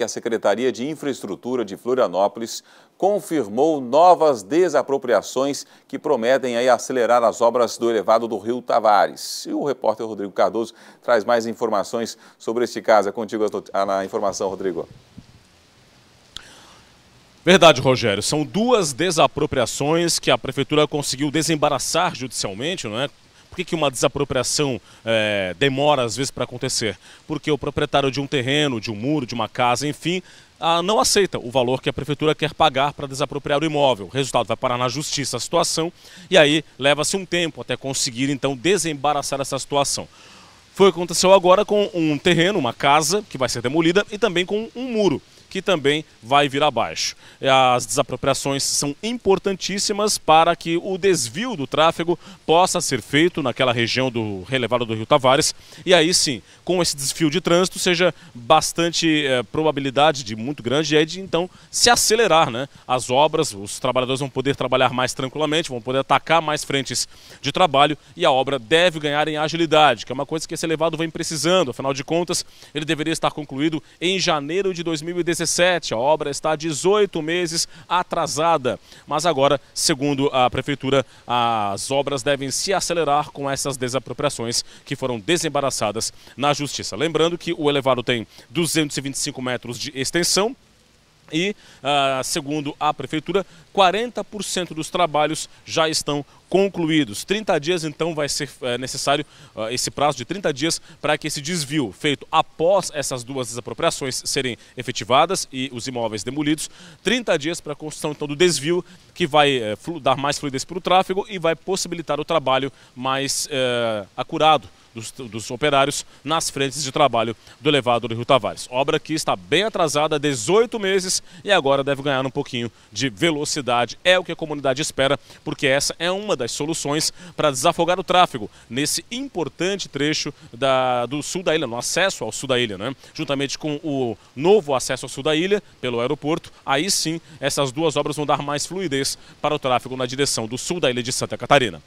que a Secretaria de Infraestrutura de Florianópolis confirmou novas desapropriações que prometem aí acelerar as obras do elevado do Rio Tavares. E o repórter Rodrigo Cardoso traz mais informações sobre este caso. É contigo a informação, Rodrigo. Verdade, Rogério. São duas desapropriações que a prefeitura conseguiu desembaraçar judicialmente, não é? Por que, que uma desapropriação é, demora às vezes para acontecer? Porque o proprietário de um terreno, de um muro, de uma casa, enfim, ah, não aceita o valor que a prefeitura quer pagar para desapropriar o imóvel. O resultado vai parar na justiça a situação e aí leva-se um tempo até conseguir então desembaraçar essa situação. Foi o que aconteceu agora com um terreno, uma casa que vai ser demolida e também com um muro que também vai vir abaixo. É, as desapropriações são importantíssimas para que o desvio do tráfego possa ser feito naquela região do relevado do Rio Tavares. E aí sim, com esse desvio de trânsito, seja bastante é, probabilidade de muito grande é de então se acelerar né? as obras, os trabalhadores vão poder trabalhar mais tranquilamente, vão poder atacar mais frentes de trabalho e a obra deve ganhar em agilidade, que é uma coisa que esse elevado vem precisando, afinal de contas, ele deveria estar concluído em janeiro de 2019. 2017. A obra está 18 meses atrasada, mas agora, segundo a prefeitura, as obras devem se acelerar com essas desapropriações que foram desembaraçadas na justiça. Lembrando que o elevado tem 225 metros de extensão e, ah, segundo a Prefeitura, 40% dos trabalhos já estão concluídos. 30 dias, então, vai ser eh, necessário ah, esse prazo de 30 dias para que esse desvio feito após essas duas desapropriações serem efetivadas e os imóveis demolidos, 30 dias para a construção então, do desvio, que vai eh, dar mais fluidez para o tráfego e vai possibilitar o trabalho mais é, acurado dos, dos operários nas frentes de trabalho do elevado do Rio Tavares. Obra que está bem atrasada, 18 meses, e agora deve ganhar um pouquinho de velocidade. É o que a comunidade espera, porque essa é uma das soluções para desafogar o tráfego nesse importante trecho da, do sul da ilha, no acesso ao sul da ilha, né? Juntamente com o novo acesso ao sul da ilha, pelo aeroporto, aí sim essas duas obras vão dar mais fluidez para o tráfego na direção do sul da ilha de Santa Catarina.